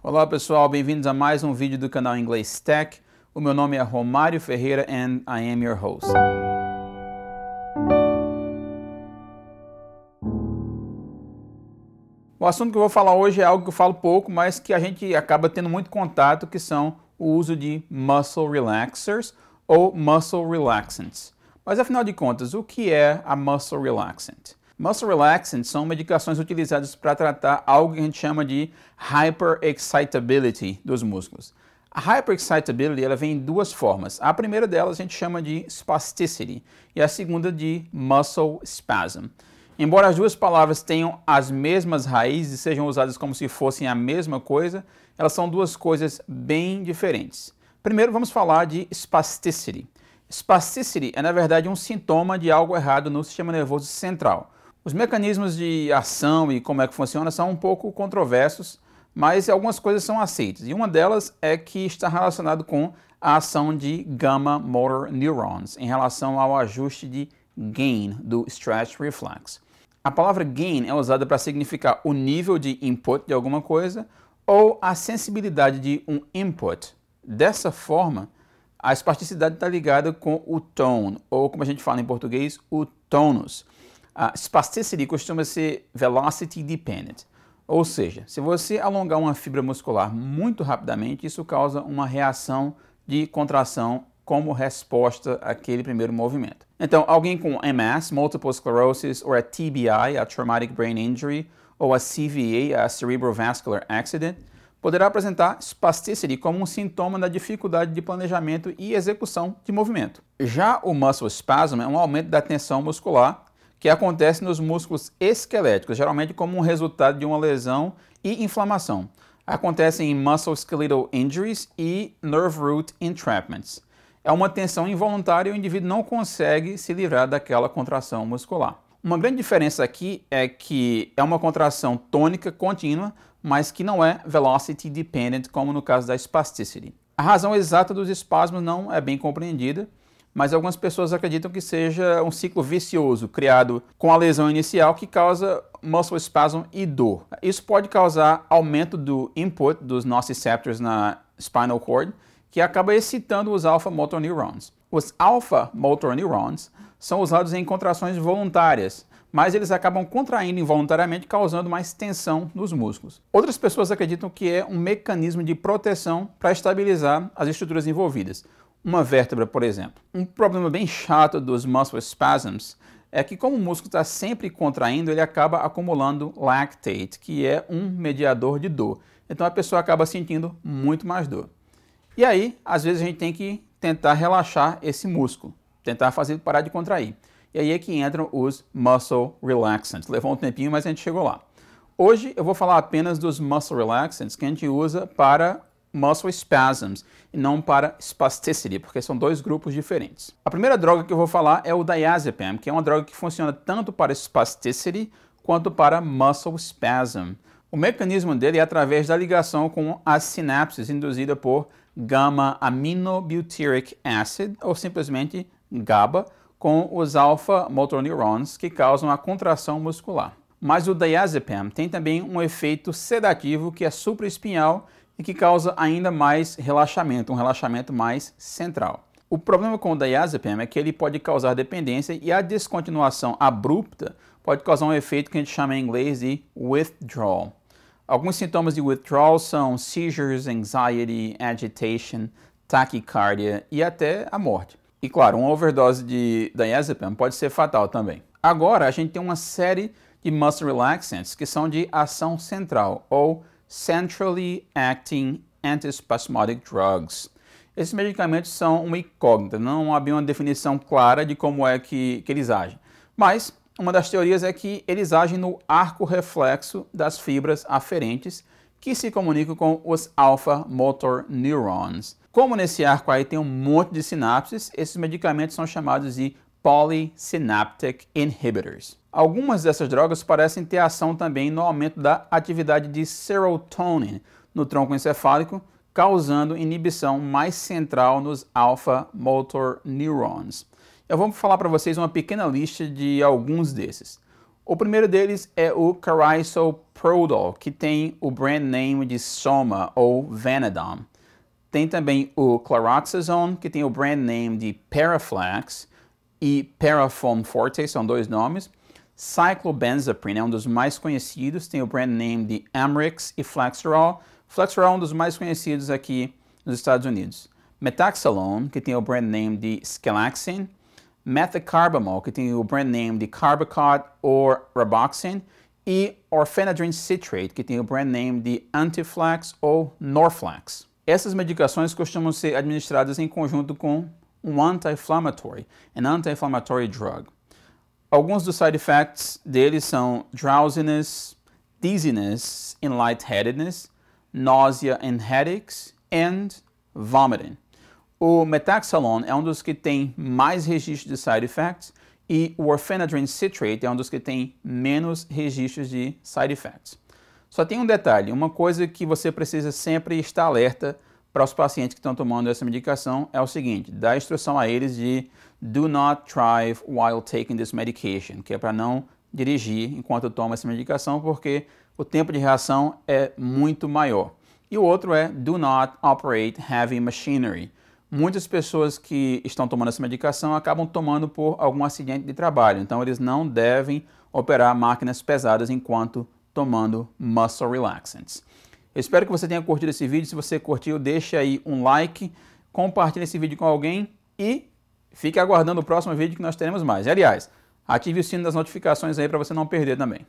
Olá pessoal, bem-vindos a mais um vídeo do canal Inglês Tech. O meu nome é Romário Ferreira and I am your host. O assunto que eu vou falar hoje é algo que eu falo pouco, mas que a gente acaba tendo muito contato, que são o uso de muscle relaxers ou muscle relaxants. Mas afinal de contas, o que é a muscle relaxant? Muscle relaxants são medicações utilizadas para tratar algo que a gente chama de hyperexcitability dos músculos. A hyperexcitability ela vem em duas formas. A primeira delas a gente chama de spasticity e a segunda de muscle spasm. Embora as duas palavras tenham as mesmas raízes e sejam usadas como se fossem a mesma coisa, elas são duas coisas bem diferentes. Primeiro vamos falar de spasticity. Spasticity é na verdade um sintoma de algo errado no sistema nervoso central. Os mecanismos de ação e como é que funciona são um pouco controversos, mas algumas coisas são aceitas. E uma delas é que está relacionado com a ação de gamma motor neurons em relação ao ajuste de gain do stretch reflex. A palavra gain é usada para significar o nível de input de alguma coisa ou a sensibilidade de um input. Dessa forma, a espasticidade está ligada com o tone, ou como a gente fala em português, o tonus. A spasticity costuma ser velocity dependent, ou seja, se você alongar uma fibra muscular muito rapidamente, isso causa uma reação de contração como resposta àquele primeiro movimento. Então, alguém com MS, multiple sclerosis, ou a TBI, a traumatic brain injury, ou a CVA, a cerebrovascular accident, poderá apresentar spasticity como um sintoma da dificuldade de planejamento e execução de movimento. Já o muscle spasm é um aumento da tensão muscular que acontece nos músculos esqueléticos, geralmente como um resultado de uma lesão e inflamação. Acontecem em skeletal injuries e nerve root entrapments. É uma tensão involuntária e o indivíduo não consegue se livrar daquela contração muscular. Uma grande diferença aqui é que é uma contração tônica contínua, mas que não é velocity dependent, como no caso da spasticity. A razão exata dos espasmos não é bem compreendida, mas algumas pessoas acreditam que seja um ciclo vicioso criado com a lesão inicial que causa muscle spasm e dor. Isso pode causar aumento do input dos nociceptors na spinal cord, que acaba excitando os alpha motor neurons. Os alpha motor neurons são usados em contrações voluntárias, mas eles acabam contraindo involuntariamente, causando mais tensão nos músculos. Outras pessoas acreditam que é um mecanismo de proteção para estabilizar as estruturas envolvidas uma vértebra, por exemplo. Um problema bem chato dos muscle spasms é que como o músculo está sempre contraindo, ele acaba acumulando lactate, que é um mediador de dor. Então a pessoa acaba sentindo muito mais dor. E aí, às vezes a gente tem que tentar relaxar esse músculo, tentar fazer parar de contrair. E aí é que entram os muscle relaxants. Levou um tempinho, mas a gente chegou lá. Hoje eu vou falar apenas dos muscle relaxants que a gente usa para muscle spasms e não para spasticity, porque são dois grupos diferentes. A primeira droga que eu vou falar é o diazepam, que é uma droga que funciona tanto para spasticity quanto para muscle spasm. O mecanismo dele é através da ligação com as sinapses induzida por gamma-aminobutyric acid, ou simplesmente GABA, com os alpha-motor neurons que causam a contração muscular. Mas o diazepam tem também um efeito sedativo que é supraespinhal e que causa ainda mais relaxamento, um relaxamento mais central. O problema com o diazepam é que ele pode causar dependência e a descontinuação abrupta pode causar um efeito que a gente chama em inglês de withdrawal. Alguns sintomas de withdrawal são seizures, anxiety, agitation, taquicardia e até a morte. E claro, uma overdose de diazepam pode ser fatal também. Agora a gente tem uma série de muscle relaxants que são de ação central ou Centrally Acting Antispasmodic Drugs. Esses medicamentos são uma incógnita, não bem uma definição clara de como é que, que eles agem. Mas uma das teorias é que eles agem no arco reflexo das fibras aferentes que se comunicam com os alpha motor neurons. Como nesse arco aí tem um monte de sinapses, esses medicamentos são chamados de polysynaptic inhibitors. Algumas dessas drogas parecem ter ação também no aumento da atividade de serotonin no tronco encefálico, causando inibição mais central nos alpha motor neurons. Eu vou falar para vocês uma pequena lista de alguns desses. O primeiro deles é o Carisoprodol, que tem o brand name de Soma ou venadom. Tem também o Claroxazone, que tem o brand name de Paraflex e Paraform Forte, são dois nomes. Cyclobenzaprine é um dos mais conhecidos, tem o brand name de Amrix e Flexerol. Flexerol é um dos mais conhecidos aqui nos Estados Unidos. Metaxalone, que tem o brand name de Skelaxin. Methacarbamol, que tem o brand name de Carbacot ou Roboxin. E Orphenadrine Citrate, que tem o brand name de Antiflax ou Norflax. Essas medicações costumam ser administradas em conjunto com um anti-inflammatory, an anti-inflammatory drug. Alguns dos side effects dele são drowsiness, dizziness and lightheadedness, nausea and headaches, and vomiting. O metaxalone é um dos que tem mais registros de side effects e o orphenadrine citrate é um dos que tem menos registros de side effects. Só tem um detalhe, uma coisa que você precisa sempre estar alerta para os pacientes que estão tomando essa medicação é o seguinte: dá instrução a eles de do not drive while taking this medication, que é para não dirigir enquanto toma essa medicação, porque o tempo de reação é muito maior. E o outro é do not operate heavy machinery. Muitas pessoas que estão tomando essa medicação acabam tomando por algum acidente de trabalho, então eles não devem operar máquinas pesadas enquanto tomando muscle relaxants. Eu espero que você tenha curtido esse vídeo. Se você curtiu, deixa aí um like, compartilhe esse vídeo com alguém e fique aguardando o próximo vídeo que nós teremos mais. E, aliás, ative o sino das notificações aí para você não perder também.